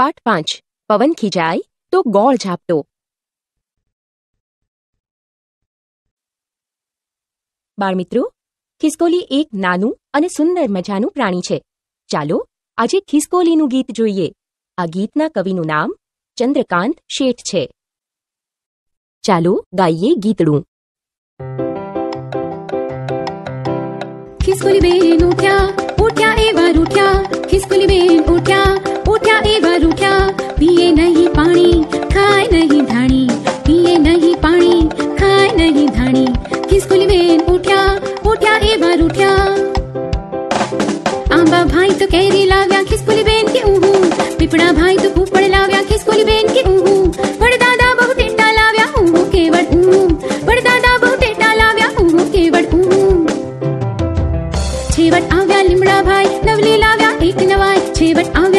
પાઠ પાંચ પવન ખીજાય તો ગોળ ઝાપટો બાળમિત્રો ખિસકોલી એક નાનું અને સુંદર મજાનું પ્રાણી છે ચાલો આજે ખિસકોલીનું ગીત જોઈએ આ ગીતના કવિનું નામ ચંદ્રકાંત શેઠ છે ચાલો ગાઈએ ગીતડું ખિસકોલી બેન ઉઠ્યા ઉઠ્યા એવા રૂઠ્યા स्कूली में उठ्या उठ्या एवं पिए नहीं पानी खाए नहीं धानी पिए नहीं पानी खाए नहीं धानी किस्कुली में उठ्या उठ्या एवं आंबा भाई तो कैरी लाव्या खिसकुली बेन के ऊहू पिपड़ा भाई तो फूफड़ लाव्या खिसकुली बेन के ऊहू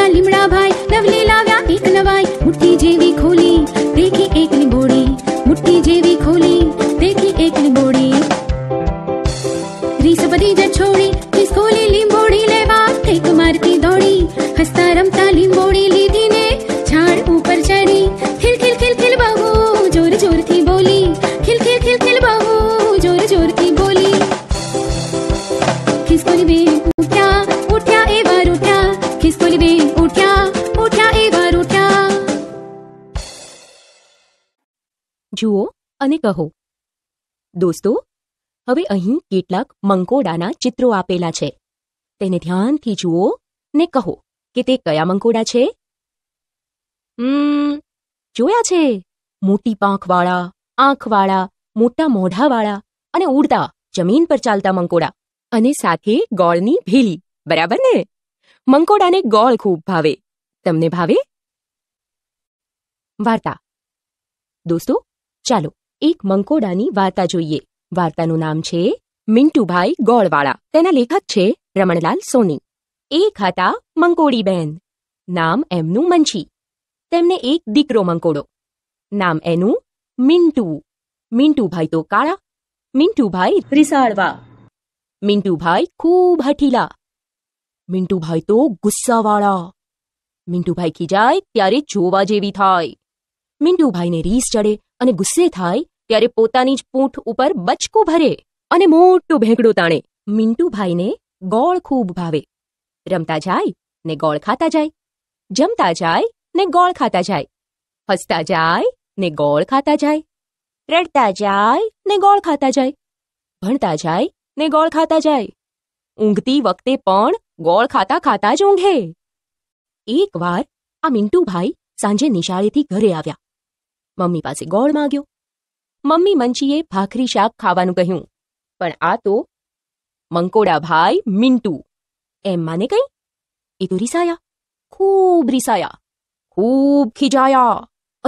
नवा लिमडा भाई नवली लाव्या एक नवाई मुठ्ठी जेवी खोली देखी एक बोडी मुठ्ठी जेवी खोली देखी एक बोडी रीस बदी जा छोडी किस खोली लिंबू મને કહો દોસ્તો હવે અહીં કેટલાક મંકોડાના ચિત્રો આપેલા છે તેને ધ્યાનથી જુઓ ને કહો કે તે કયા મંકોડા છે જોયા છે મોટી પાંખવાળા આંખવાળા મોટા મોઢાવાળા અને ઉડતા જમીન પર ચાલતા મંકોડા અને સાથે ગોળની ભેલી બરાબર ને મંકોડાને ગોળ ખૂબ ભાવે તમને ભાવે વાર્તા દોસ્તો ચાલો એક મંકોડાની વાર્તા જોઈએ વાર્તાનું નામ છે મિન્ટુભાઈ ગોળવાળા તેના લેખક છે રમણલાલ સોની એક હતા મંકોડીબેન નામ એમનું મંછી તેમને એક દીકરો મંકોડો નામ એનું મિન્ટુ મિન્ટુભાઈ તો કાળા મિન્ટુભાઈ રિસાળવા મિન્ટુભાઈ ખૂબ હઠીલા મિન્ટુભાઈ તો ગુસ્સાવાળા મિન્ટુભાઈ ખીજાય ત્યારે જોવા જેવી થાય મિન્ટુભાઈને રીસ ચડે અને ગુસ્સે થાય ત્યારે પોતાની જ પૂંઠ ઉપર બચકું ભરે અને મોટું ભેંગડું તાણે મિન્ટુભાઈને ગોળ ખૂબ ભાવે રમતા જાય ને ગોળ ખાતા જાય જમતા જાય ને ગોળ ખાતા જાય હસતા જાય ને ગોળ ખાતા જાય રડતા જાય ને ગોળ ખાતા જાય ભણતા જાય ને ગોળ ખાતા જાય ઊંઘતી વખતે પણ ગોળ ખાતા ખાતા જ ઊંઘે એકવાર આ મિન્ટુભાઈ સાંજે નિશાળેથી ઘરે આવ્યા મમ્મી પાસે ગોળ માગ્યો મમ્મી મંચીએ ભાખરી શાક ખાવાનું કહ્યું પણ આ તો મંકોડા ભાઈ મિન્ટુ એમ માને કઈ એ તો રિસાયા ખૂબ રિસાયા ખૂબ ખીજાયા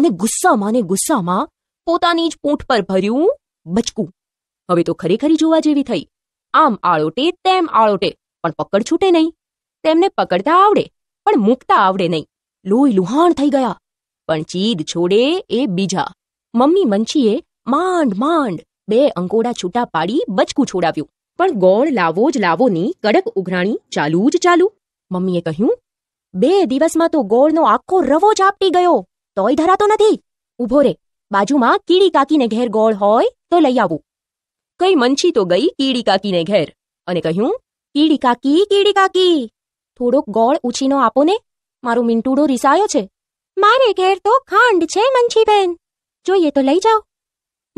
અને ગુસ્સામાં ને ગુસ્સામાં પોતાની જ પૂંઠ પર ભર્યું બચકું હવે તો ખરેખરી જોવા જેવી થઈ આમ આળોટે તેમ આળોટે પણ પકડ છૂટે નહીં તેમને પકડતા આવડે પણ મૂકતા આવડે નહીં લોહી લુહાણ થઈ ગયા પણ ચીદ છોડે એ બીજા મમ્મી મંચીએ માંડ માંડ બે અંકોડા છૂટા પાડી બચકું છોડાવ્યું પણ ગોળ લાવો જ લાવોની કડક ઉઘરાણી ચાલુ જ ચાલુ મમ્મીએ કહ્યું બે દિવસમાં તો ગોળનો આખો રવો જ આપટી ગયો તોય ધરાતો નથી ઊભો રે બાજુમાં કીડી કાકીને ઘેર ગોળ હોય તો લઈ આવું કઈ મંછી તો ગઈ કીડી કાકીને ઘેર અને કહ્યું કીડી કાકી કીડી કાકી થોડોક ગોળ ઉછીનો આપો ને મારો મિન્ટુડો રિસાયો છે મારે ઘેર તો ખાંડ છે મંછીબેન જોઈએ તો લઈ જાઓ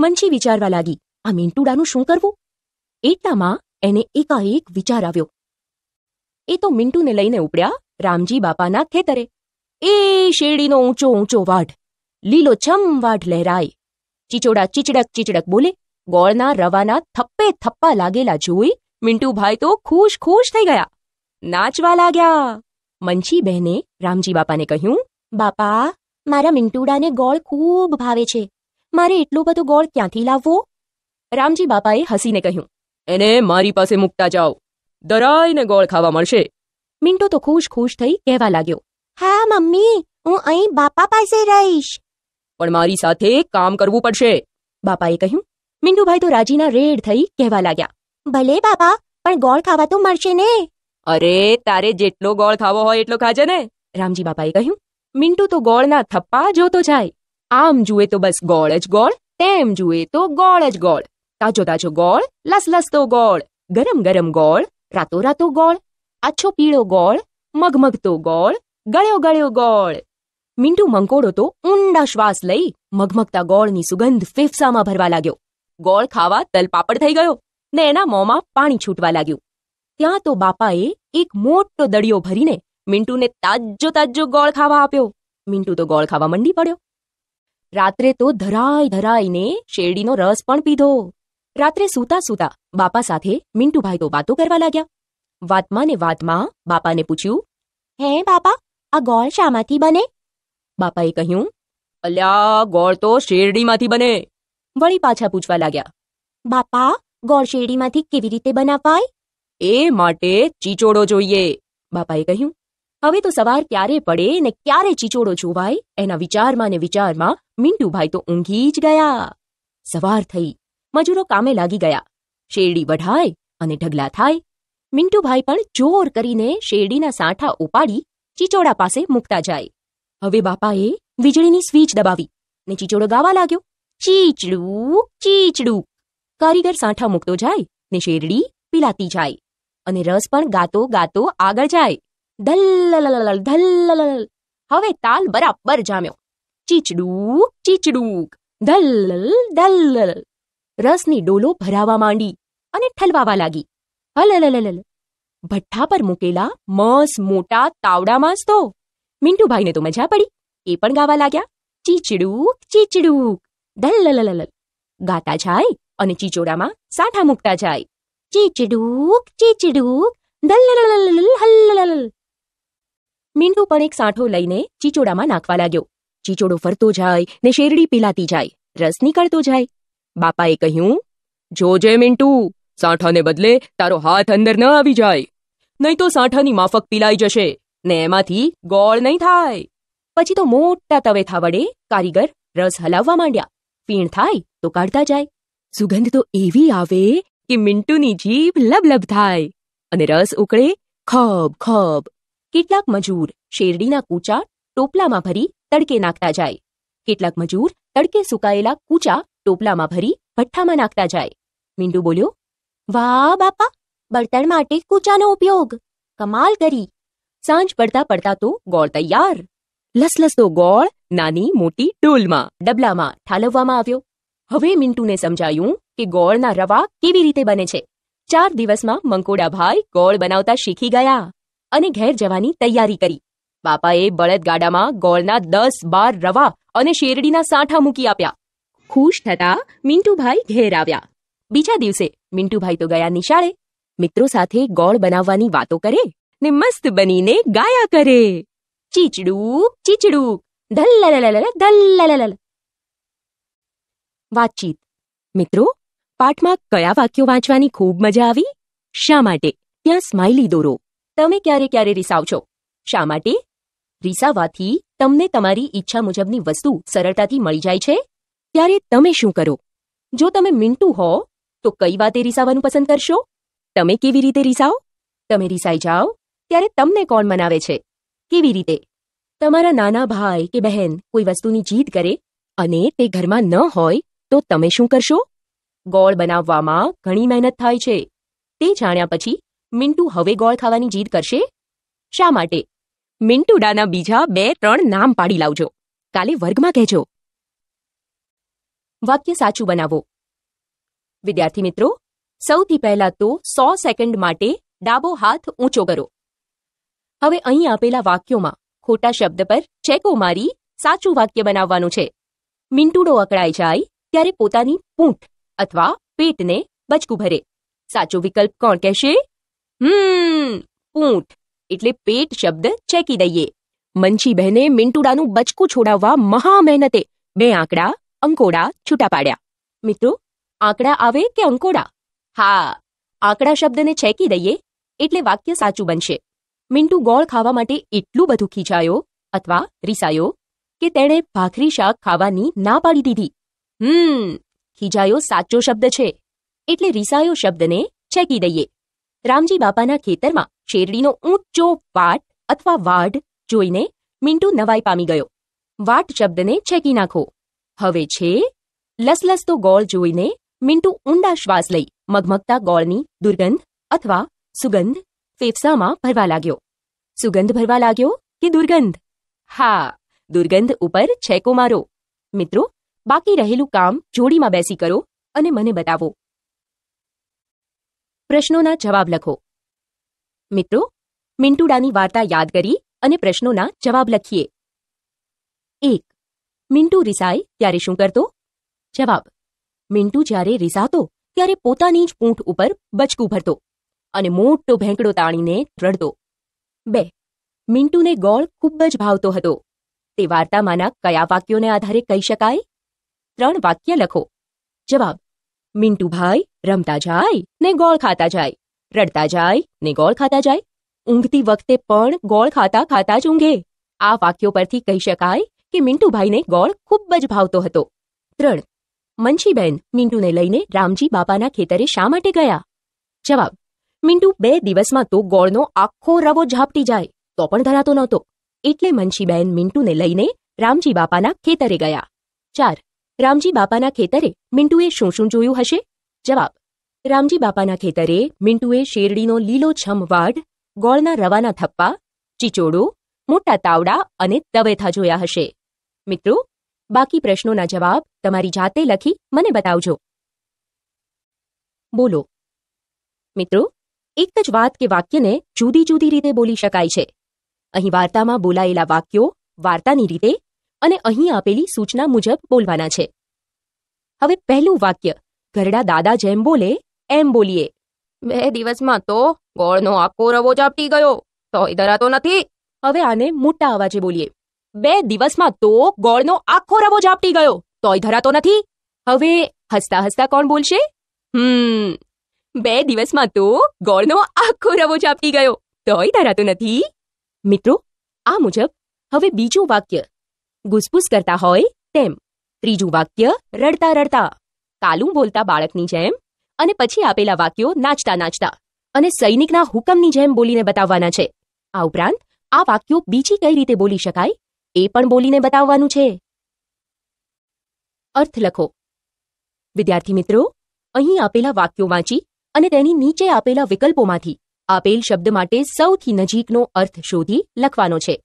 મંછી વિચારવા લાગી આ મિન્ટુડાનું શું કરવું એટલામાં એને એકાએક વિચાર આવ્યો એ તો મિન્ટુને લઈને ઉપડ્યા રામજી બાપાના ખેતરે એ શેરડીનો ઊંચો ઊંચો વાઢ લીલો છમ વાઢ લહેરાય ચીચોડા ચીચડક ચીચડક બોલે ગોળના રવાના થપ્પે થપ્પા લાગેલા જોઈ મિન્ટુભાઈ તો ખુશ ખુશ થઈ ગયા નાચવા લાગ્યા મંચી બહેને રામજી બાપાને કહ્યું બાપા મારા મિન્ટુડાને ગોળ ખૂબ ભાવે છે મારે એટલો બધો ગોળ ક્યાંથી લાવવો રામજી બાપાએ હસીને કહ્યું એને મારી પાસે મૂકતા જાઓ દરાયને ગોળ ખાવા મળશે મિન્ટો તો ખુશ ખુશ થઈ કહેવા લાગ્યો હા મમ્મી હું અહીં બાપા પાસે રહીશ પણ મારી સાથે કામ કરવું પડશે બાપાએ કહ્યું મિન્ટુભાઈ તો રાજીના રેડ થઈ કહેવા લાગ્યા ભલે બાપા પણ ગોળ ખાવા તો મળશે ને અરે તારે જેટલો ગોળ ખાવો હોય એટલો ખાજે ને રામજી બાપાએ કહ્યું મિન્ટુ તો ગોળના થપ્પા જોતો જાય આમ જુએ તો બસ ગોળ જ ગોળ તેમ જુએ તો ગોળ જ ગોળ તાજો તાજો ગોળ લસ લસલસતો ગોળ ગરમ ગરમ ગોળ રાતો રાતો ગોળ આછો પીળો ગોળ મગમગતો ગોળ ગળ્યો ગળ્યો ગોળ મિન્ટુ મંકોડો તો ઊંડા શ્વાસ લઈ મગમગતા ગોળની સુગંધ ફેફસામાં ભરવા લાગ્યો ગોળ ખાવા તલપાપડ થઈ ગયો ને એના મોંમાં પાણી છૂટવા લાગ્યું ત્યાં તો બાપાએ એક મોટો દડિયો ભરીને મિન્ટુને તાજો તાજો ગોળ ખાવા આપ્યો મિન્ટુ તો ગોળ ખાવા મંડી પડ્યો રાત્રે તો ધરાઈ ધરાઈને શેરડીનો રસ પણ પીધો રાત્રે સૂતા સૂતા બાપા સાથે મિન્ટુભાઈ તો વાતો કરવા લાગ્યા વાતમાં ને વાતમાં બાપાને પૂછ્યું હે બાપા આ ગોળ શામાંથી બને બાપાએ કહ્યું અલ્યા ગોળ તો શેરડીમાંથી બને વળી પાછા પૂછવા લાગ્યા બાપા ગોળ શેરડીમાંથી કેવી રીતે બનાવાય એ માટે ચીચોડો જોઈએ બાપાએ કહ્યું હવે તો સવાર ક્યારે પડે ને ક્યારે ચીચોડો જોવાય એના વિચારમાં ને વિચારમાં મિન્ટુભાઈ તો ઊંઘી જ ગયા સવાર થઈ મજૂરો કામે લાગી ગયા શેરડી બઢાય અને ઢગલા થાય મીંટુભાઈ પણ જોર કરીને શેરડીના સાંઠા ઉપાડી ચીચોડા પાસે મૂકતા જાય હવે બાપાએ વીજળીની સ્વીચ દબાવી ને ચીચોડો ગાવા લાગ્યો ચીચડું ચીચડું કારીગર સાંઠા મૂકતો જાય ને શેરડી પીલાતી જાય અને રસ પણ ગાતો ગાતો આગળ જાય ધલ્લલ ધલ્લલ હવે તાલ બરાબર જામ્યો ચીચડું ચીચડુક ધલ્લલ ધલ્લલ રસની ડોલો ભરાવા માંડી અને ઠલવાવા લાગી હલલલલ ભઠ્ઠા પર મૂકેલા મસ મોટા તાવડામાં જ તો મિન્ટુભાઈને તો મજા પડી એ પણ ગાવા લાગ્યા ચીચડુક ચીચડુક ધલ્લલલ ગાતા જાય અને ચીચોડામાં સાંઠા મૂકતા જાય ચીચડુક ચીચડુક ધલ્લલલ હલ્લલલ મીંડું પણ એક સાંઠો લઈને ચીચોડામાં નાખવા લાગ્યો ચીચોડો ફરતો જાય ને શેરડી પીલાતી જાય રસ નીકળતો જાય બાપાએ કહ્યું જોજે મિન્ટુ સાંઠાને બદલે તારો હાથ અંદર ન આવી જાય નહીં તો સાંઠાની માફક પીલાઈ જશે ને એમાંથી ગોળ નહીં થાય પછી તો મોટા તવેથા વડે કારીગર રસ હલાવવા માંડ્યા પીણ થાય તો કાઢતા જાય સુગંધ તો એવી આવે કે મિન્ટુની જીભ લબલબ થાય અને રસ ઉકળે ખબ ખબ કેટલાક મજૂર શેરડીના કૂચા ટોપલામાં ભરી તડકે નાખતા જાય કેટલાક મજૂર તડકે સુકાયેલા કૂચા ટોપલામાં ભરી ભઠ્ઠામાં નાખતા જાય મીંડુ બોલ્યો વાહ બાપા બળતણ માટે કૂચાનો ઉપયોગ કમાલ કરી સાંજ પડતા પડતા તો ગોળ તૈયાર લસલસતો ગોળ નાની મોટી ડોલમાં ડબલામાં ઠાલવવામાં આવ્યો હવે મિન્ટુને સમજાયું કે ગોળના રવા કેવી રીતે બને છે ચાર દિવસમાં મંકોડાભાઈ ગોળ બનાવતા શીખી ગયા અને ઘેર જવાની તૈયારી કરી બાપાએ બળદગાડામાં ગોળના દસ બાર રવા અને શેરડીના સાંઠા મૂકી આપ્યા ખુશ થતા મિન્ટુભાઈ ઘેર આવ્યા બીજા દિવસે મિન્ટુભાઈ તો ગયા નિશાળે મિત્રો સાથે ગોળ બનાવવાની વાતો કરે ને મસ્ત બનીને ગાયા કરે ચીચડું ચીચડું ધલ્લલલલ ધલ્લલલ વાતચીત મિત્રો પાઠમાં કયા વાક્યો વાંચવાની ખૂબ મજા આવી શા માટે ત્યાં સ્માઇલી દોરો તમે ક્યારે ક્યારે રીસાવ છો શા માટે રિસાવાથી તમને તમારી ઈચ્છા મુજબની વસ્તુ સરળતાથી મળી જાય છે ત્યારે તમે શું કરો જો તમે મિન્ટુ હો તો કઈ વાતે રીસાવાનું પસંદ કરશો તમે કેવી રીતે રીસાઓ તમે રીસાઈ જાઓ ત્યારે તમને કોણ મનાવે છે કેવી રીતે તમારા નાના ભાઈ કે બહેન કોઈ વસ્તુની જીદ કરે અને તે ઘરમાં ન હોય તો તમે શું કરશો ગોળ બનાવવામાં ઘણી મહેનત થાય છે તે જાણ્યા પછી મિન્ટુ હવે ગોળ ખાવાની જીદ કરશે શા માટે મિન્ટુડાના બીજા બે ત્રણ નામ પાડી લાવજો કાલે વર્ગમાં કહેજો વાક્ય સાચું બનાવો વિદ્યાર્થી મિત્રો સૌથી પહેલા તો સો સેકન્ડ માટે ડાબો હાથ ઊંચો કરો હવે અહીં આપેલા વાક્યોમાં ખોટા શબ્દ પર ચેકો મારી સાચું વાક્ય બનાવવાનું છે મિન્ટુડો અકળાઈ જાય ત્યારે પોતાની પૂંઠ અથવા પેટને બચકું ભરે સાચો વિકલ્પ કોણ કહેશે હમ પૂંઠ એટલે પેટ શબ્દ ચેકી દઈએ બહેને મિન્ટુડાનું બચકું છોડાવવા મહા મહેનતે બે આંકડા અંકોડા છૂટા પાડ્યા મિત્રો આંકડા આવે કે અંકોડા હા આંકડા શબ્દને છેકી દઈએ એટલે વાક્ય સાચું બનશે મિન્ટુ ગોળ ખાવા માટે એટલું બધું ખીચાયો અથવા રીસાયો કે તેણે ભાખરી શાક ખાવાની ના પાડી દીધી હમ ખીજાયો સાચો શબ્દ છે એટલે રીસાયો શબ્દને છેકી દઈએ રામજી બાપાના ખેતરમાં શેરડીનો ઊંચો વાટ અથવા વાઢ જોઈને મિન્ટુ નવાઈ પામી ગયો વાટ શબ્દને છેકી નાખો હવે છે લસલસતો ગોળ જોઈને મિન્ટુ ઊંડા શ્વાસ લઈ મગમગતા ગોળની દુર્ગંધ અથવા સુગંધ ફેફસામાં ભરવા લાગ્યો સુગંધ ભરવા લાગ્યો કે દુર્ગંધ હા દુર્ગંધ ઉપર છેકો મારો મિત્રો બાકી રહેલું કામ જોડીમાં બેસી કરો અને મને બતાવો પ્રશ્નોના જવાબ લખો મિત્રો મિન્ટુડાની વાર્તા યાદ કરી અને પ્રશ્નોના જવાબ લખીએ એક મિન્ટુ રિસાય ત્યારે શું કરતો જવાબ મિન્ટુ જ્યારે રિસાતો ત્યારે પોતાની જ પૂંઠ ઉપર બચકું ભરતો અને મોટો ભેંકડો તાણીને રડતો બે મિન્ટુને ગોળ ખૂબ જ ભાવતો હતો તે વાર્તામાંના કયા વાક્યોને આધારે કહી શકાય ત્રણ વાક્ય લખો જવાબ મિન્ટુભાઈ રમતા જાય ને ગોળ ખાતા જાય રડતા જાય ને ગોળ ખાતા જાય ઊંઘતી વખતે પણ ગોળ ખાતા ખાતા જ ઊંઘે આ વાક્યો પરથી કહી શકાય કે મિન્ટુભાઈને ગોળ ખૂબ જ ભાવતો હતો ત્રણ મંશીબેન મિન્ટુને લઈને રામજી બાપાના ખેતરે શા માટે ગયા જવાબ મિન્ટુ બે દિવસમાં તો ગોળનો આખો રવો ઝાપટી જાય તો પણ ધરાતો નહોતો એટલે મંશીબેન મિન્ટુને લઈને રામજી બાપાના ખેતરે ગયા ચાર રામજી બાપાના ખેતરે મિન્ટુએ શું શું જોયું હશે જવાબ રામજી બાપાના ખેતરે મિન્ટુએ શેરડીનો લીલો છમ વાઢ ગોળના રવાના થપ્પા ચિચોડો મોટા તાવડા અને તવેથા જોયા હશે મિત્રો બાકી પ્રશ્નોના જવાબ તમારી જાતે લખી મને બતાવજો બોલો મિત્રો એક જ વાત કે વાક્યને જુદી જુદી રીતે બોલી શકાય છે અહીં વાર્તામાં બોલાયેલા વાક્યો વાર્તાની રીતે અને અહીં આપેલી સૂચના મુજબ બોલવાના છે હવે પહેલું વાક્ય ઘરડા દાદા જેમ બોલે એમ બોલીએ બે દિવસમાં તો ગોળનો આખો રવો જ ગયો તોય ધરાતો નથી હવે આને મોટા અવાજે બોલીએ બે દિવસમાં તો ગોળનો આખો રવો જ ગયો તોય ધરાતો નથી હવે હસતા હસતા કોણ બોલશે હમ બે દિવસમાં તો ગોળનો આખો રવો ચાપી ગયો તોય ધરાતો નથી મિત્રો આ મુજબ હવે બીજું વાક્ય ગુસપુસ કરતા હોય તેમ ત્રીજું વાક્ય રડતા રડતા કાલું બોલતા બાળકની જેમ અને પછી આપેલા વાક્યો નાચતા નાચતા અને સૈનિકના હુકમની જેમ બોલીને બતાવવાના છે આ ઉપરાંત આ વાક્યો બીજી કઈ રીતે બોલી શકાય એ પણ બોલીને બતાવવાનું છે અર્થ લખો વિદ્યાર્થી મિત્રો અહીં આપેલા વાક્યો વાંચી અને તેની નીચે આપેલા વિકલ્પોમાંથી આપેલ શબ્દ માટે સૌથી નજીકનો અર્થ શોધી લખવાનો છે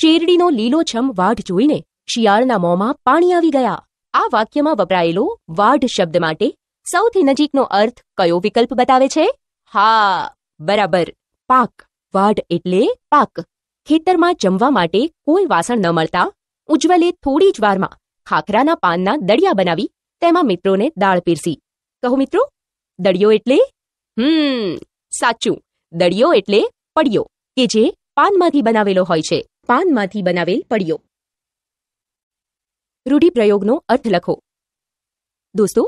શેરડીનો લીલોછમ વાઢ જોઈને શિયાળના મોંમાં પાણી આવી ગયા આ વાક્યમાં વપરાયેલો વાઢ શબ્દ માટે સૌથી નજીકનો અર્થ કયો વિકલ્પ બતાવે છે હા બરાબર પાક વાઢ એટલે પાક ખેતરમાં જમવા માટે કોઈ વાસણ ન મળતા ઉજ્જવલે થોડી જ વારમાં ખાખરાના પાનના દળિયા બનાવી તેમાં મિત્રોને દાળ પીરસી કહો મિત્રો દળિયો એટલે હમ સાચું દળિયો એટલે પડિયો કે જે પાનમાંથી બનાવેલો હોય છે પાનમાંથી બનાવેલ પડ્યો રૂઢિપ્રયોગનો અર્થ લખો દોસ્તો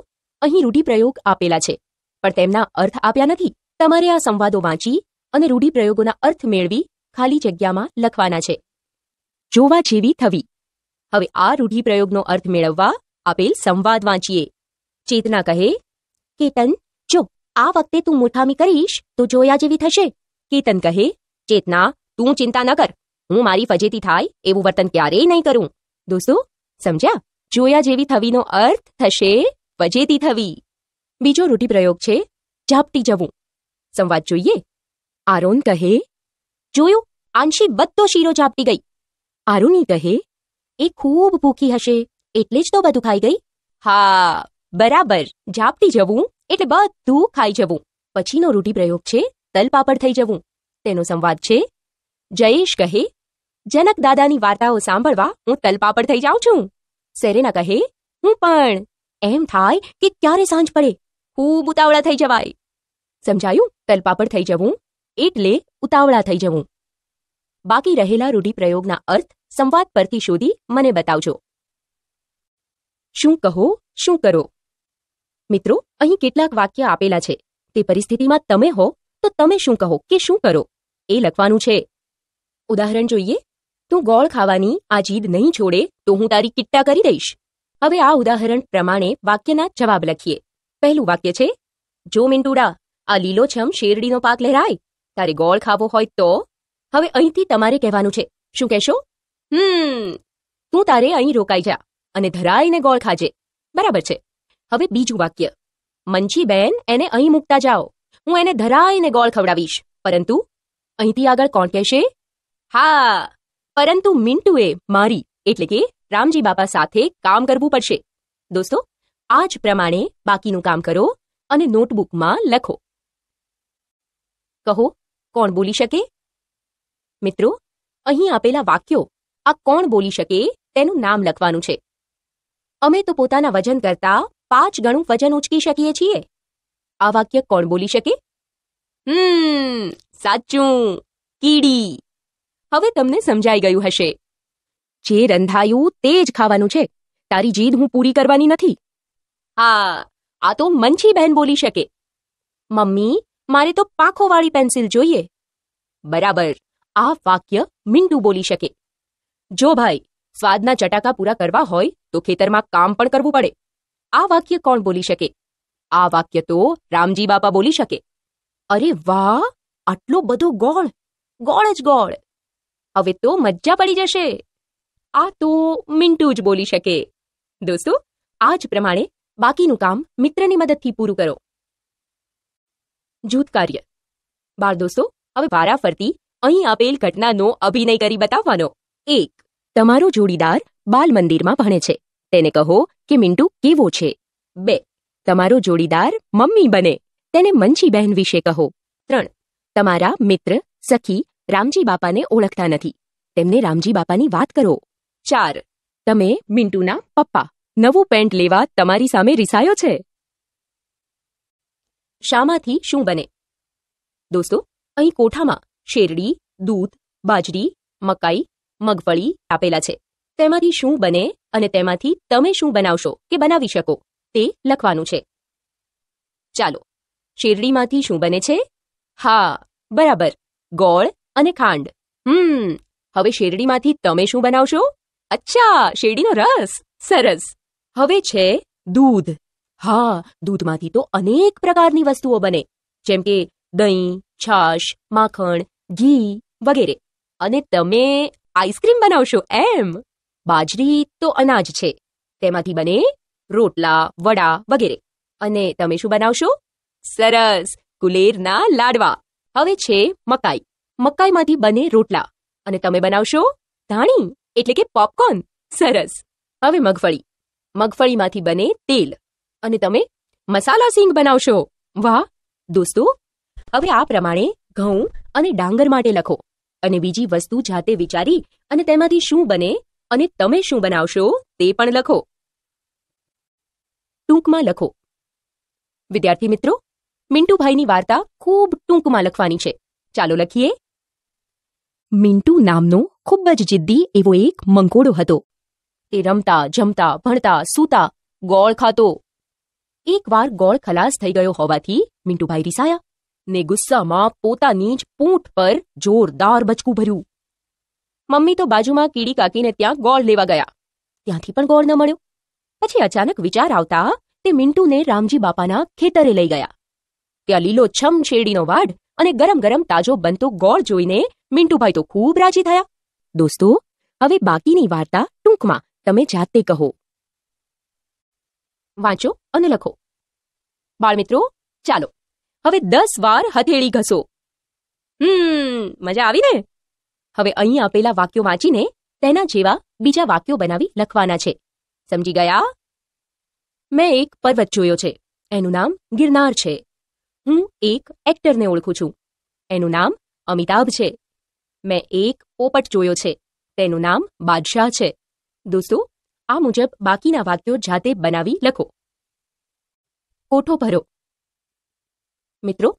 અહીં રૂઢિપ્રયોગ આપેલા છે પણ તેમના અર્થ આપ્યા નથી તમારે આ સંવાદો વાંચી અને રૂઢિપ્રયોગોના અર્થ મેળવી ખાલી જગ્યામાં લખવાના છે જોવા જેવી થવી હવે આ રૂઢિપ્રયોગનો અર્થ મેળવવા આપેલ સંવાદ વાંચીએ ચેતના કહે કેતન જો આ વખતે તું મુઠામી કરીશ તો જોયા જેવી થશે કેતન કહે ચેતના તું ચિંતા ન કર હું મારી ફજેતી થાય એવું વર્તન ક્યારેય નહીં કરું દોસ્તો સમજ્યા જોયા જેવી થવીનો અર્થ થશે ફજેતી થવી બીજો રૂઢિપ્રયોગ છે ઝાપટી જવું સંવાદ જોઈએ આરોન કહે જોયું આંશી બધો શીરો ઝાપટી ગઈ આરુની કહે એ ખૂબ ભૂખી હશે એટલે જ તો બધું ખાઈ ગઈ હા બરાબર ઝાપટી જવું એટલે બધું ખાઈ જવું પછીનો રૂઢિપ્રયોગ છે તલપાપડ થઈ જવું તેનો સંવાદ છે જયેશ કહે જનક દાદાની વાર્તાઓ સાંભળવા હું તલપાપડ થઈ જાઉં છું સેરેના કહે હું પણ એમ થાય કે ક્યારે સાંજ પડે ખૂબ ઉતાવળા થઈ જવાય સમજાયું તલપાપડ થઈ જવું એટલે ઉતાવળા થઈ જવું બાકી રહેલા રૂઢિપ્રયોગના અર્થ સંવાદ પરથી શોધી મને બતાવજો શું કહો શું કરો મિત્રો અહીં કેટલાક વાક્ય આપેલા છે તે પરિસ્થિતિમાં તમે હો તો તમે શું કહો કે શું કરો એ લખવાનું છે ઉદાહરણ જોઈએ તું ગોળ ખાવાની આ જીદ નહીં છોડે તો હું તારી કિટ્ટા કરી દઈશ હવે આ ઉદાહરણ પ્રમાણે વાક્યના જવાબ લખીએ પહેલું વાક્ય છે જો મિન્ટુડા આ લીલોછમ શેરડીનો પાક લહેરાય તારે ગોળ ખાવો હોય તો હવે અહીંથી તમારે કહેવાનું છે શું કહેશો હમ તું તારે અહીં રોકાઈ જા અને ધરાઈને ગોળ ખાજે બરાબર છે હવે બીજું વાક્ય મંચીબેન એને અહીં મૂકતા જાઓ હું એને ધરાઈને ગોળ ખવડાવીશ પરંતુ અહીંથી આગળ કોણ કહેશે હા પરંતુ મિન્ટુએ મારી એટલે કે રામજી બાપા સાથે કામ કરવું પડશે દોસ્તો આ જ પ્રમાણે બાકીનું કામ કરો અને નોટબુકમાં લખો કહો કોણ બોલી શકે મિત્રો અહીં આપેલા વાક્યો આ કોણ બોલી શકે તેનું નામ લખવાનું છે અમે તો પોતાના વજન કરતા પાંચ ગણું વજન ઉચકી શકીએ છીએ આ વાક્ય કોણ બોલી શકે હમ સાચું કીડી હવે તમને સમજાઈ ગયું હશે જે રંધાયું તે જ ખાવાનું છે તારી જીદ હું પૂરી કરવાની નથી હા આ તો મંછી બહેન બોલી શકે મમ્મી મારે તો પાંખોવાળી પેન્સિલ જોઈએ બરાબર આ વાક્ય મીંડું બોલી શકે જો ભાઈ સ્વાદના ચટાકા પૂરા કરવા હોય તો ખેતરમાં કામ પણ કરવું પડે આ વાક્ય કોણ બોલી શકે આ વાક્ય તો રામજી બાપા બોલી શકે અરે વાહ આટલો બધો ગોળ ગોળ જ ગોળ હવે તો મજા પડી જશે આ તો મિન્ટુ જ બોલી શકે દોસ્તો આ જ પ્રમાણે બાકીનું કામ મિત્રની મદદથી પૂરું કરો જૂથ કાર્ય બાળ દોસ્તો હવે વારાફરતી અહીં આપેલ ઘટનાનો અભિનય કરી બતાવવાનો એક તમારો જોડીદાર બાલ મંદિરમાં ભણે છે તેને કહો કે મિન્ટુ કેવો છે બે તમારો જોડીદાર મમ્મી બને તેને મંચી બહેન વિશે કહો ત્રણ તમારા મિત્ર સખી રામજી બાપાને ઓળખતા નથી તેમને રામજી બાપાની વાત કરો ચાર તમે મિન્ટુના પપ્પા નવું પેન્ટ લેવા તમારી સામે રિસાયો છે શામાંથી શું બને દોસ્તો અહીં કોઠામાં શેરડી દૂધ બાજરી મકાઈ મગફળી આપેલા છે તેમાંથી શું બને અને તેમાંથી તમે શું બનાવશો કે બનાવી શકો તે લખવાનું છે ચાલો શેરડીમાંથી શું બને છે હા બરાબર ગોળ અને ખાંડ હમ હવે શેરડીમાંથી તમે શું બનાવશો અચ્છા શેરડીનો રસ સરસ હવે છે દૂધ હા દૂધમાંથી તો અનેક પ્રકારની વસ્તુઓ બને જેમ કે દહીં છાશ માખણ ઘી વગેરે અને તમે આઈસ્ક્રીમ બનાવશો એમ બાજરી તો અનાજ છે તેમાંથી બને રોટલા વડા વગેરે અને તમે શું બનાવશો સરસ કુલેરના લાડવા હવે છે મકાઈ મકાઈમાંથી બને રોટલા અને તમે બનાવશો ધાણી એટલે કે પોપકોર્ન સરસ હવે મગફળી મગફળીમાંથી બને તેલ અને તમે મસાલા સિંગ બનાવશો વાહ દોસ્તો હવે આ પ્રમાણે ઘઉં અને ડાંગર માટે લખો અને બીજી વસ્તુ જાતે વિચારી અને તેમાંથી શું બને અને તમે શું બનાવશો તે પણ લખો ટૂંકમાં લખો વિદ્યાર્થી મિત્રો મિન્ટુભાઈની વાર્તા ખૂબ ટૂંકમાં લખવાની છે ચાલો લખીએ મિન્ટુ નામનો ખૂબ જ જિદ્દી એવો એક મંકોડો હતો તે રમતા જમતા ભણતા સૂતા ગોળ ખાતો એકવાર ગોળ ખલાસ થઈ ગયો હોવાથી મિન્ટુભાઈ રિસાયા ને ગુસ્સામાં પોતાની જ પૂંઠ પર જોરદાર બચકું ભર્યું મમ્મી તો બાજુમાં કીડી કાકીને ત્યાં ગોળ લેવા ગયા ત્યાંથી પણ ગોળ ન મળ્યો પછી અચાનક વિચાર આવતા તે મિન્ટુને રામજી બાપાના ખેતરે લઈ ગયા ત્યાં લીલો છમ શેરડીનો વાડ અને ગરમ ગરમ તાજો બનતો ગોળ જોઈને મિન્ટુભાઈ તો ખૂબ રાજી થયા દોસ્તો હવે બાકીની વાર્તા ટૂંકમાં તમે જાતે કહો વાંચો અને લખો બાળમિત્રો ચાલો હવે દસ વાર હથેળી ઘસો હમ મજા આવી ને હવે અહીં આપેલા વાક્યો વાંચીને તેના જેવા બીજા વાક્યો બનાવી લખવાના છે સમજી ગયા મેં એક પર્વત જોયો છે એનું નામ ગિરનાર છે હું એક એક્ટરને ઓળખું છું એનું નામ અમિતાભ છે મેં એક પોપટ જોયો છે તેનું નામ બાદશાહ છે દોસ્તો આ મુજબ બાકીના વાક્યો જાતે બનાવી લખો કોઠો ભરો મિત્રો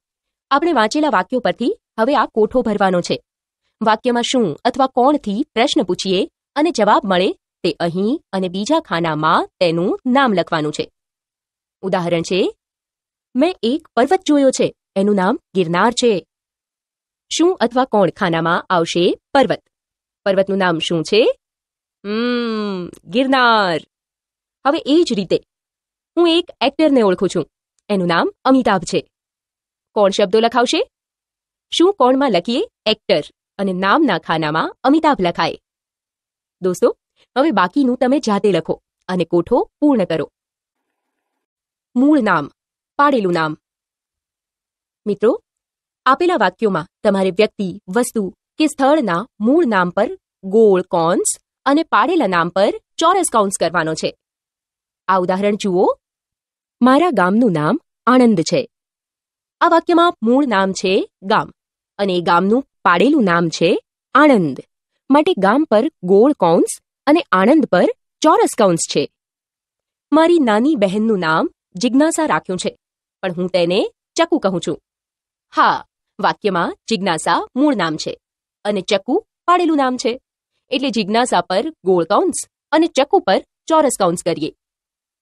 આપણે વાંચેલા વાક્યો પરથી હવે આ કોઠો ભરવાનો છે વાક્યમાં શું અથવા કોણથી પ્રશ્ન પૂછીએ અને જવાબ મળે તે અહીં અને બીજા ખાનામાં તેનું નામ લખવાનું છે ઉદાહરણ છે મેં એક પર્વત જોયો છે એનું નામ ગિરનાર છે શું અથવા કોણ ખાનામાં આવશે પર્વત પર્વતનું નામ શું છે ગિરનાર હવે એ જ રીતે હું એક એક્ટરને ઓળખું છું એનું નામ અમિતાભ છે કોણ શબ્દો લખાવશે શું કોણમાં લખીએ એક્ટર અને નામના ખાનામાં અમિતાભ લખાય દોસ્તો હવે બાકીનું તમે જાતે લખો અને કોઠો પૂર્ણ કરો મૂળ નામ પાડેલું નામ મિત્રો આપેલા વાક્યોમાં તમારે વ્યક્તિ વસ્તુ કે સ્થળના મૂળ નામ પર ગોળ કોન્સ અને પાડેલા નામ પર ચોરસ કૌન્સ કરવાનો છે આ ઉદાહરણ જુઓ મારા ગામનું નામ આણંદ છે આ વાક્યમાં મૂળ નામ છે ગામ અને એ ગામનું પાડેલું નામ છે આણંદ માટે ગામ પર ગોળ કૌંસ અને આણંદ પર ચોરસ કૌન્સ છે મારી નાની બહેનનું નામ જિજ્ઞાસા રાખ્યું છે પણ હું તેને ચકુ કહું છું હા વાક્યમાં જિજ્ઞાસા મૂળ નામ છે અને ચકુ પાડેલું નામ છે એટલે જિજ્ઞાસા પર ગોળ કૌંસ અને ચકુ પર ચોરસ કૌંસ કરીએ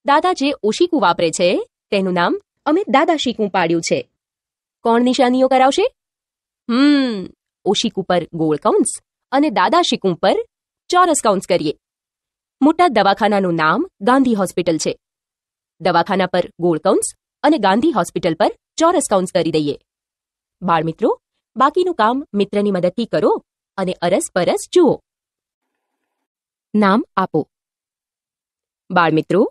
દાદા જે ઓશીકું વાપરે છે તેનું નામ અમે દાદા શીકું પાડ્યું છે કોણ નિશાનીઓ કરાવશે હમ ઓશીકુ પર ગોળ કૌંસ અને દાદા શીકુ પર ચોરસ કૌંસ કરીએ મોટા દવાખાનાનું નામ ગાંધી હોસ્પિટલ છે દવાખાના પર ગોળ કૌંસ અને ગાંધી હોસ્પિટલ પર ચોરસ કાઉન્સ કરી દઈએ બાળમિત્રો બાકીનું કામ મિત્રની મદદથી કરો અને અરસપરસ જુઓ નામ આપો બાળમિત્રો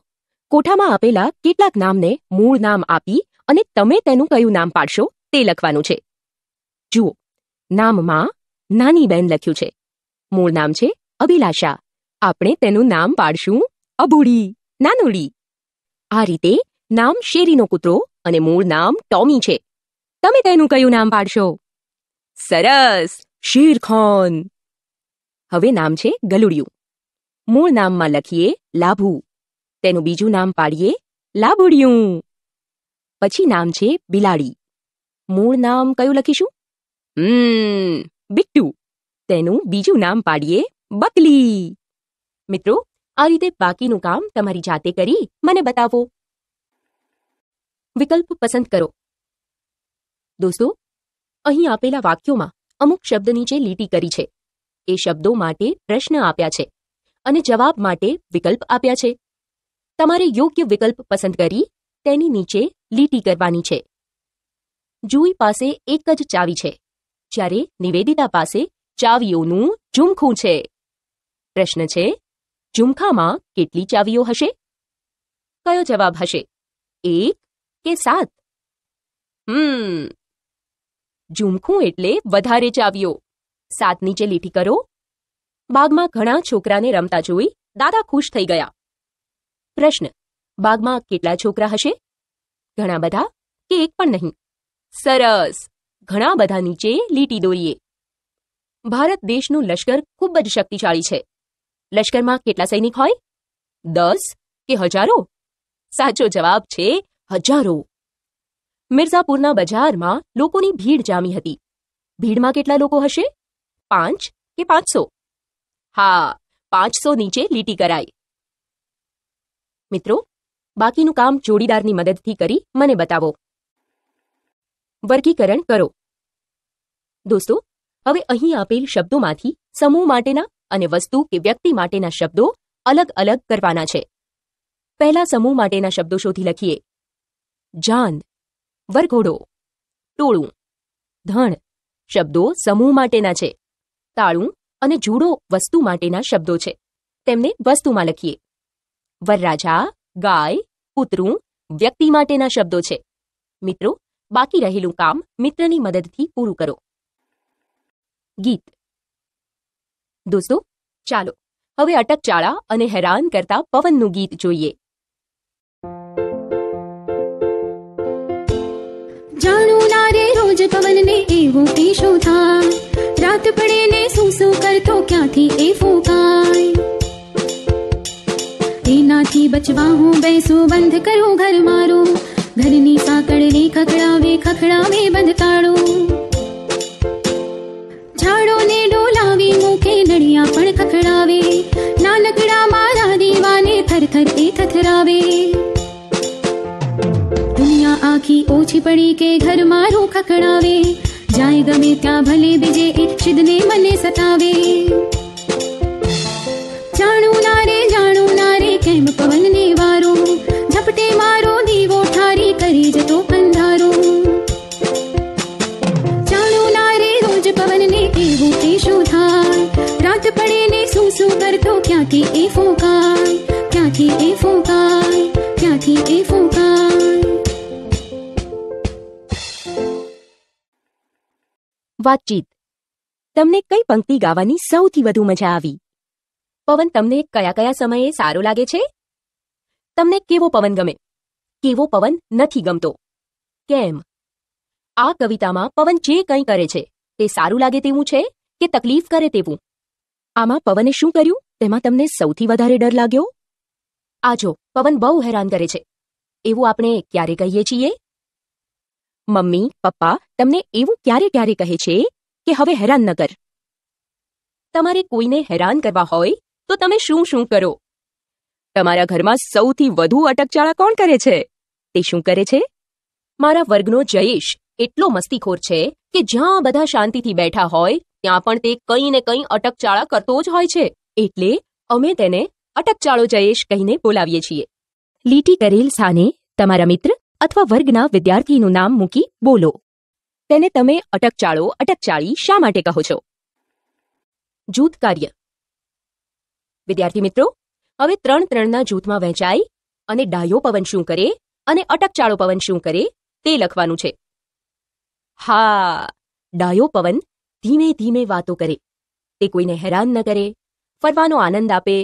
કોઠામાં આપેલા કેટલાક નામને મૂળ નામ આપી અને તમે તેનું કયું નામ પાડશો તે લખવાનું છે જુઓ નામમાં નાની બેન લખ્યું છે મૂળ નામ છે અભિલાષા આપણે તેનું નામ પાડશું અભૂડી નાનુડી આ રીતે નામ શેરીનો કૂતરો અને મૂળ નામ ટોમી છે તમે તેનું કયું નામ પાડશો સરસ શેરખાન હવે નામ છે ગલુડિયું મૂળ નામમાં લખીએ લાભુ તેનું બીજું નામ પાડીએ લાભુડિયું પછી નામ છે બિલાડી મૂળ નામ કયું લખીશું હમ બિટ્ટુ તેનું બીજું નામ પાડીએ બકલી મિત્રો આ રીતે બાકીનું કામ તમારી જાતે કરી મને બતાવો વિકલ્પ પસંદ કરો દોસ્તો અહીં આપેલા વાક્યોમાં અમુક શબ્દ નીચે લીટી કરી છે એ શબ્દો માટે પ્રશ્ન આપ્યા છે અને જવાબ માટે વિકલ્પ આપ્યા છે તમારે યોગ્ય વિકલ્પ પસંદ કરી તેની નીચે લીટી કરવાની છે જુઈ પાસે એક જ ચાવી છે જ્યારે નિવેદિતા પાસે ચાવીઓનું ઝુમખું છે પ્રશ્ન છે ઝુમખામાં કેટલી ચાવીઓ હશે કયો જવાબ હશે એક કે સાત હમ ઝુમખું એટલે વધારે ચાવ્યો સાત નીચે લીટી કરો બાગમાં ઘણા છોકરાને રમતા જોઈ દાદા ખુશ થઈ ગયા પ્રશ્ન બાગમાં કેટલા છોકરા હશે ઘણા બધા કે એક પણ નહીં સરસ ઘણા બધા નીચે લીટી દોરીએ ભારત દેશનું લશ્કર ખૂબ જ શક્તિશાળી છે લશ્કરમાં કેટલા સૈનિક હોય દસ કે હજારો સાચો જવાબ છે હજારો મિર્ઝાપુરના બજારમાં લોકોની ભીડ જામી હતી ભીડમાં કેટલા લોકો હશે પાંચ કે પાંચસો હા પાંચસો નીચે લીટી કરાઈ મિત્રો બાકીનું કામ જોડીદારની મદદથી કરી મને બતાવો વર્ગીકરણ કરો દોસ્તો હવે અહીં આપેલ શબ્દોમાંથી સમૂહ માટેના અને વસ્તુ કે વ્યક્તિ માટેના શબ્દો અલગ અલગ કરવાના છે પહેલા સમૂહ માટેના શબ્દો શોધી લખીએ જાન વરઘોડો ટોળું ધણ શબ્દો સમૂહ માટેના છે તાળું અને જુડો વસ્તુ માટેના શબ્દો છે તેમને વસ્તુમાં લખીએ વરરાજા ગાય કૂતરું વ્યક્તિ માટેના શબ્દો છે મિત્રો બાકી રહેલું કામ મિત્રની મદદથી પૂરું કરો ગીત દોસ્તો ચાલો હવે અટકચાળા અને હેરાન કરતા પવનનું ગીત જોઈએ तेज पवन ने एवो की शोधा रात पड़े ने सू कर तो क्या थी ए फूकाय ना थी बचवा हूँ बैसो बंद करो घर मारो घर नी साकड़ ने खखड़ा वे खखड़ा वे बंद ताड़ो झाड़ो ने डोलावे मुखे नड़िया पण खखड़ावे नानकड़ा मारा दीवाने थर थर ए थथरावे ना आखी ओछी पड़ी के घर मारो खकड़ावे जाए गमे त्या भले बीजे शिद ने मने सतावे रोज पवन ने एवो रात पड़े ने सूसु कर तो क्या की ए फोकाय क्या की ए फोकाय क्या की ए फोकाय વાતચીત તમને કઈ પંક્તિ ગાવાની સૌથી વધુ મજા આવી પવન તમને કયા કયા સમયે સારો લાગે છે તમને કેવો પવન ગમે કેવો પવન નથી ગમતો કેમ આ કવિતામાં પવન જે કંઈ કરે છે તે સારું લાગે તેવું છે કે તકલીફ કરે તેવું આમાં પવને શું કર્યું તેમાં તમને સૌથી વધારે ડર લાગ્યો આજો પવન બહુ હેરાન કરે છે એવું આપણે ક્યારે કહીએ છીએ મમ્મી પપ્પા તમને એવું ક્યારે ક્યારે કહે છે કે હવે હેરાન ન કર તમારે કોઈને હેરાન કરવા હોય તો તમે શું શું કરો તમારા ઘરમાં સૌથી વધુ અટકચાળા કોણ કરે છે તે શું કરે છે મારા વર્ગનો જયેશ એટલો મસ્તીખોર છે કે જ્યાં બધા શાંતિથી બેઠા હોય ત્યાં પણ તે કંઈ ને કંઈ અટકચાળા કરતો જ હોય છે એટલે અમે તેને અટકચાળો જયેશ કહીને બોલાવીએ છીએ લીટી કરેલ સાને તમારા મિત્ર અથવા વર્ગના વિદ્યાર્થીનું નામ મૂકી બોલો તેને તમે અટકચાળો અટકચાળી શા માટે કહો છો જૂથ કાર્ય વિદ્યાર્થી મિત્રો હવે ત્રણ ત્રણના જૂથમાં વહેંચાય અને ડાયો પવન શું કરે અને અટકચાળો પવન શું કરે તે લખવાનું છે હા ડાયો પવન ધીમે ધીમે વાતો કરે તે કોઈને હેરાન ન કરે ફરવાનો આનંદ આપે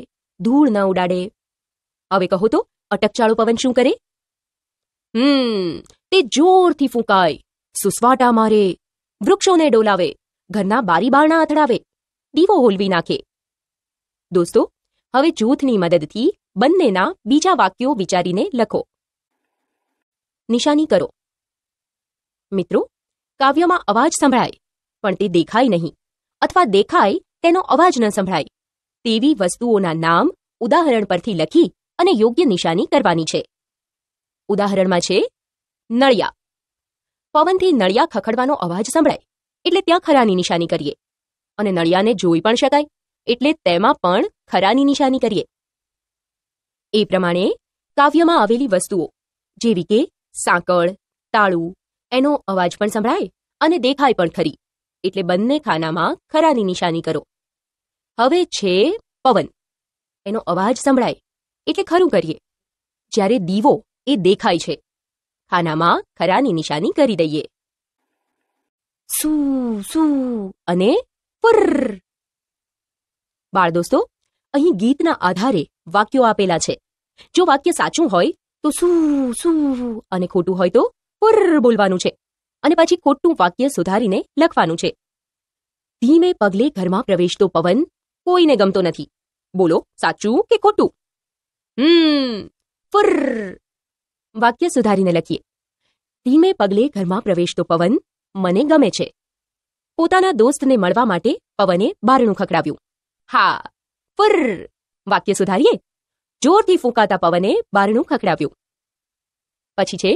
ધૂળ ન ઉડાડે હવે કહો તો અટકચાળો પવન શું કરે હમ તે જોરથી ફૂંકાય સુસવાટા મારે વૃક્ષોને ડોલાવે ઘરના બારી બારણા અથડાવે દીવો હોલવી નાખે દોસ્તો હવે જૂથની મદદથી બંનેના બીજા વાક્યો વિચારીને લખો નિશાની કરો મિત્રો કાવ્યમાં અવાજ સંભળાય પણ તે દેખાય નહીં અથવા દેખાય તેનો અવાજ ન સંભળાય તેવી વસ્તુઓના નામ ઉદાહરણ પરથી લખી અને યોગ્ય નિશાની કરવાની છે ઉદાહરણમાં છે નળિયા પવનથી નળિયા ખખડવાનો અવાજ સંભળાય એટલે ત્યાં ખરાની નિશાની કરીએ અને નળિયાને જોઈ પણ શકાય એટલે તેમાં પણ ખરાની નિશાની કરીએ એ પ્રમાણે કાવ્યમાં આવેલી વસ્તુઓ જેવી કે સાંકળ તાળું એનો અવાજ પણ સંભળાય અને દેખાય પણ ખરી એટલે બંને ખાનામાં ખરાની નિશાની કરો હવે છે પવન એનો અવાજ સંભળાય એટલે ખરું કરીએ જ્યારે દીવો એ દેખાય છે આનામાં ખરાની નિશાની કરી દઈએ સુ સુ અને પર બાળ દોસ્તો અહીં ગીતના આધારે વાક્યો આપેલા છે જો વાક્ય સાચું હોય તો સુ સુ અને ખોટું હોય તો પર બોલવાનું છે અને પછી ખોટું વાક્ય સુધારીને લખવાનું છે ધીમે પગલે ઘરમાં પ્રવેશતો પવન કોઈને ગમતો નથી બોલો સાચું કે ખોટું હમ ફર વાક્ય સુધારીને લખીએ ધીમે પગલે ઘરમાં પ્રવેશતો પવન મને ગમે છે પોતાના દોસ્તને મળવા માટે પવને બારણું ખખડાવ્યું હા ફર વાક્ય સુધારીએ જોરથી ફૂંકાતા પવને બારણું ખખડાવ્યું પછી છે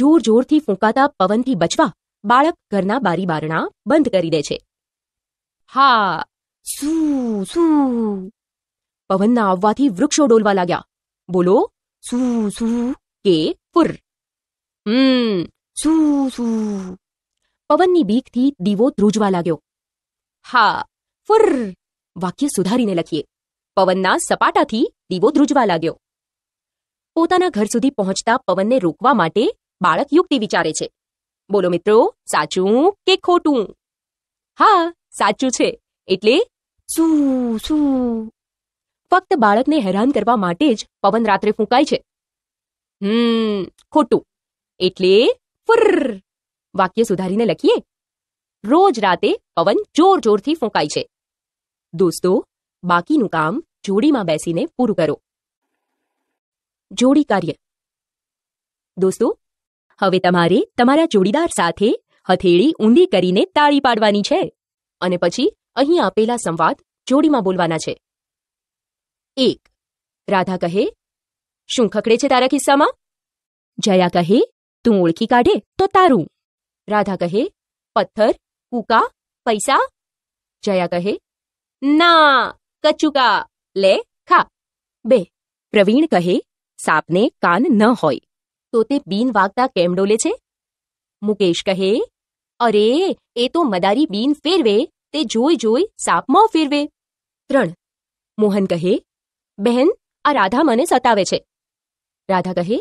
જોર જોરથી ફૂંકાતા પવનથી બચવા બાળક ઘરના બારી બારણા બંધ કરી દે છે હા સુ સુ પવનના આવવાથી વૃક્ષો ડોલવા લાગ્યા બોલો શું શું કે કેપુર હમ સુ સુ પવનની ભીખથી દીવો ધ્રુજવા લાગ્યો હા ફુર વાક્ય સુધારીને લખીએ પવનના સપાટાથી દીવો ધ્રુજવા લાગ્યો પોતાના ઘર સુધી પહોંચતા પવનને રોકવા માટે બાળક યુક્તિ વિચારે છે બોલો મિત્રો સાચું કે ખોટું હા સાચું છે એટલે સુ સુ ફક્ત બાળકને હેરાન કરવા માટે જ પવન રાત્રે ફૂંકાય છે હમ ખોટું એટલે ફુર વાક્ય સુધારીને લખીએ રોજ રાતે પવન જોર જોરથી ફૂંકાય છે દોસ્તો બાકીનું કામ જોડીમાં બેસીને પૂરું કરો જોડી કાર્ય દોસ્તો હવે તમારે તમારા જોડીદાર સાથે હથેળી ઊંધી કરીને તાળી પાડવાની છે અને પછી અહીં આપેલા સંવાદ જોડીમાં બોલવાના છે એક રાધા કહે શું ખકડે છે તારા ખિસ્સામાં જયા કહે તું ઓળખી કાઢે તો તારું રાધા કહે પથ્થર કૂકા પૈસા જયા કહે ના કચુકા લે ખા બે પ્રવીણ કહે સાપને કાન ન હોય તો તે બીન વાગતા કેમ ડોલે છે મુકેશ કહે અરે એ તો મદારી બીન ફેરવે તે જોઈ જોઈ સાપમાં ફેરવે ત્રણ મોહન કહે બહેન આ રાધા મને સતાવે છે રાધા કહે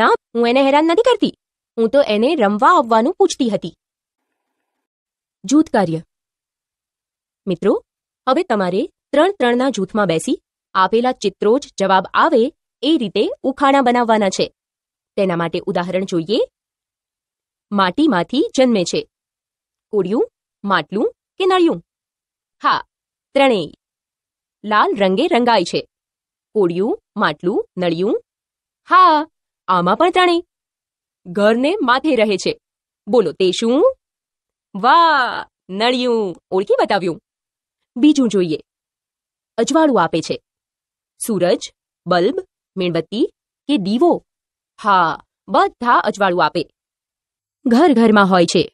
ના હું એને હેરાન નથી કરતી હું તો એને રમવા આવવાનું પૂછતી હતી જૂથ કાર્ય મિત્રો હવે તમારે ત્રણ ત્રણના જૂથમાં બેસી આપેલા ચિત્રો જ જવાબ આવે એ રીતે ઉખાણા બનાવવાના છે તેના માટે ઉદાહરણ જોઈએ માટીમાંથી જન્મે છે કોડિયું માટલું કે નળિયું હા ત્રણેય લાલ રંગે રંગાય છે કોડિયું માટલું નળિયું હા આમાં પણ ત્રણેય ઘરને માથે રહે છે બોલો તે શું વાહ નળિયું ઓળખી બતાવ્યું બીજું જોઈએ અજવાળું આપે છે સૂરજ બલ્બ મીણબત્તી કે દીવો હા બધા અજવાળું આપે ઘર ઘરમાં હોય છે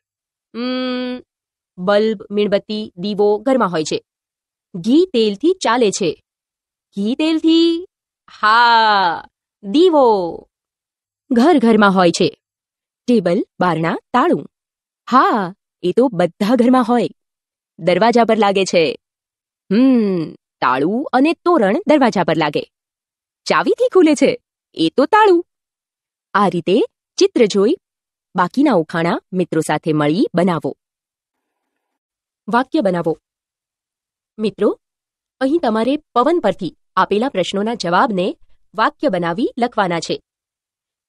બલ્બ મીણબત્તી દીવો ઘરમાં હોય છે ઘી તેલથી ચાલે છે ઘી તેલથી હા દીવો ઘર ઘરમાં હોય છે ટેબલ બારણા તાળું હા એ તો બધા ઘરમાં હોય દરવાજા પર લાગે છે હમ તાળું અને તોરણ દરવાજા પર લાગે ચાવીથી ખુલે છે એ તો તાળું આ રીતે ચિત્ર જોઈ બાકીના ઉખાણા મિત્રો સાથે મળી બનાવો વાક્ય બનાવો મિત્રો અહીં તમારે પવન પરથી આપેલા પ્રશ્નોના જવાબને વાક્ય બનાવી લખવાના છે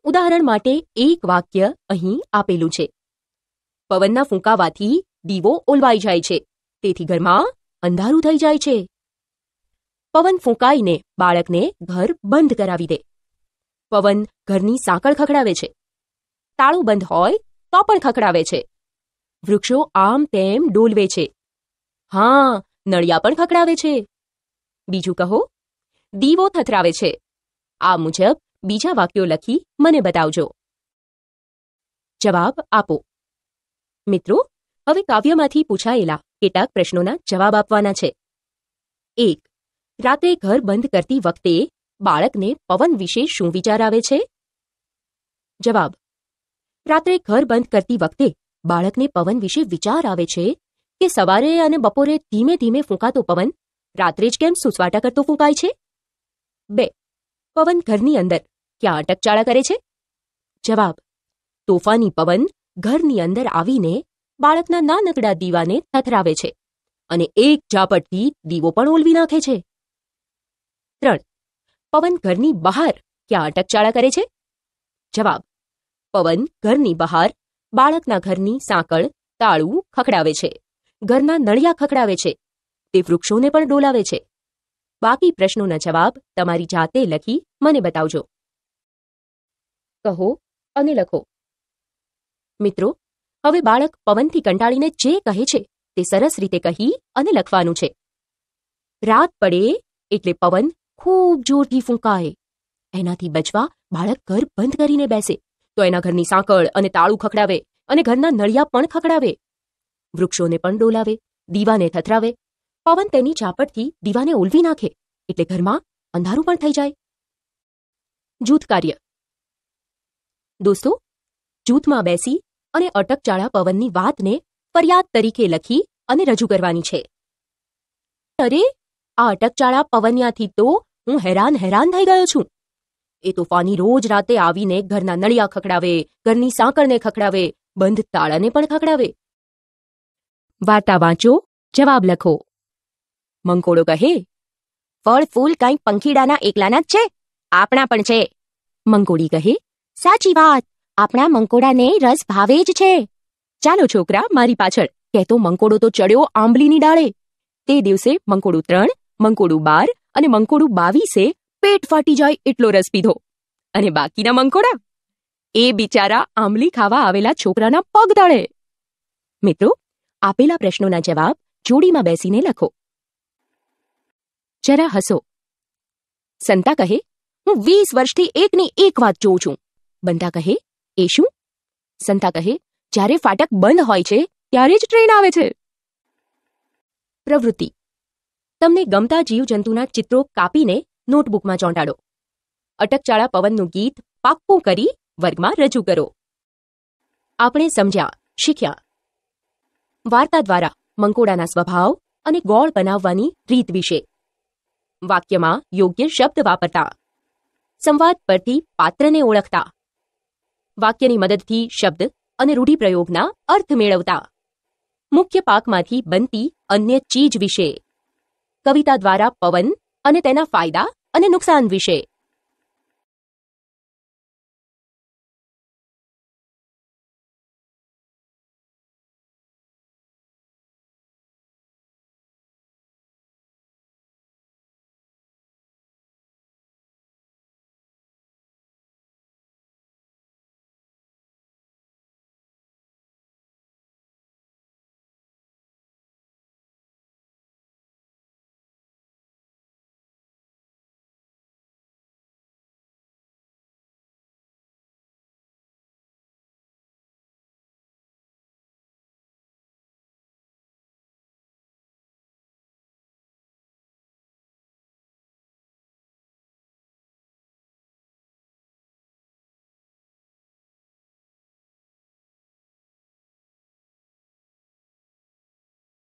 ઉદાહરણ માટે એક વાક્ય અહીં આપેલું છે પવનના ફૂંકાવાથી દીવો ઓલવાઈ જાય છે તેથી ઘરમાં અંધારું થઈ જાય છે પવન ફૂંકાઈને બાળકને ઘર બંધ કરાવી દે પવન ઘરની સાંકળ ખખડાવે છે તાળું બંધ હોય તો પણ ખખડાવે છે વૃક્ષો આમ તેમ ડોલવે છે હા નળિયા પણ ખખડાવે છે બીજું કહો દીવો થથરાવે છે આ મુજબ બીજા વાક્યો લખી મને બતાવજો જવાબ આપો મિત્રો હવે કાવ્યમાંથી પૂછાયેલા કેટલાક પ્રશ્નોના જવાબ આપવાના છે એક રાતે ઘર બંધ કરતી વખતે બાળકને પવન વિશે શું વિચાર આવે છે જવાબ રાત્રે ઘર બંધ કરતી વખતે બાળકને પવન વિશે વિચાર આવે છે કે સવારે અને બપોરે ધીમે ધીમે ફૂંકાતો પવન રાત્રે જ કેમ સુસવાટા કરતો ફૂંકાય છે બે પવન ઘરની અંદર ક્યાં અટકચાળા કરે છે જવાબ તોફાની પવન ઘરની અંદર આવીને બાળકના નાનકડા દીવાને થથરાવે છે અને એક ઝાપટથી દીવો પણ ઓલવી નાખે છે ત્રણ પવન ઘરની બહાર ક્યાં અટકચાળા કરે છે જવાબ પવન ઘરની બહાર બાળકના ઘરની સાંકળ તાળું ખખડાવે છે ઘરના નળિયા ખખડાવે છે તે વૃક્ષોને પણ ડોલાવે છે બાકી પ્રશ્નોના જવાબ તમારી જાતે લખી મને બતાવજો કહો અને લખો મિત્રો હવે બાળક પવનથી કંટાળીને જે કહે છે તે સરસ રીતે કહી અને લખવાનું છે રાત પડે એટલે પવન ખૂબ જોરથી ફૂંકાય એનાથી બચવા બાળક ઘર બંધ કરીને બેસે તો એના ઘરની સાંકળ અને તાળું ખખડાવે અને ઘરના નળિયા પણ ખખડાવે વૃક્ષોને પણ ડોલાવે દીવાને થથરાવે પવન તેની ચાપટથી દીવાને ઓલવી નાખે એટલે ઘરમાં અંધારું પણ થઈ જાય જૂથ કાર્ય દોસ્તો જૂથમાં બેસી અને અટકચાળા પવનની વાતને ફરિયાદ તરીકે લખી અને રજૂ કરવાની છે અરે આ અટકચાળા પવનિયાથી તો હું હેરાન હેરાન થઈ ગયો છું એ તોફાની રોજ રાતે આવીને ઘરના નળિયા ખખડાવે ઘરની સાંકળને ખખડાવે બંધ તાળાને પણ ખખડાવે વાર્તા વાંચો જવાબ લખો મંકોડો કહે ફળ ફૂલ કંઈ પંખીડાના એકલાના જ છે આપણા પણ છે મંકોડી કહે સાચી વાત આપણા મંકોડાને રસ ભાવે જ છે ચાલો છોકરા મારી પાછળ કહેતો મંકોડો તો ચડ્યો આંબલીની ડાળે તે દિવસે મંકોડું ત્રણ મંકોડું બાર અને મંકોડું બાવીસે પેટ ફાટી જાય એટલો રસ પીધો અને બાકીના મંકોડા એ બિચારા આંબલી ખાવા આવેલા છોકરાના પગ દળે મિત્રો આપેલા પ્રશ્નોના જવાબ જોડીમાં બેસીને લખો જરા હસો સંતા કહે હું વીસ વર્ષથી એકની એક વાત જોઉં છું બંધા કહે એ શું સંતા કહે જ્યારે ફાટક બંધ હોય છે ત્યારે જ ટ્રેન આવે છે પ્રવૃત્તિ તમને ગમતા જીવજંતુના ચિત્રો કાપીને નોટબુકમાં ચોંટાડો અટકચાળા પવનનું ગીત પાક્કું કરી વર્ગમાં રજૂ કરો આપણે સમજ્યા શીખ્યા વાર્તા દ્વારા મંકોડાના સ્વભાવ અને ગોળ બનાવવાની રીત વિશે વાક્યમાં યોગ્ય શબ્દ વાપરતા સંવાદ પરથી પાત્રને ઓળખતા વાક્યની મદદથી શબ્દ અને રૂઢિપ્રયોગના અર્થ મેળવતા મુખ્ય પાકમાંથી બનતી અન્ય ચીજ વિશે કવિતા દ્વારા પવન અને તેના ફાયદા અને નુકસાન વિશે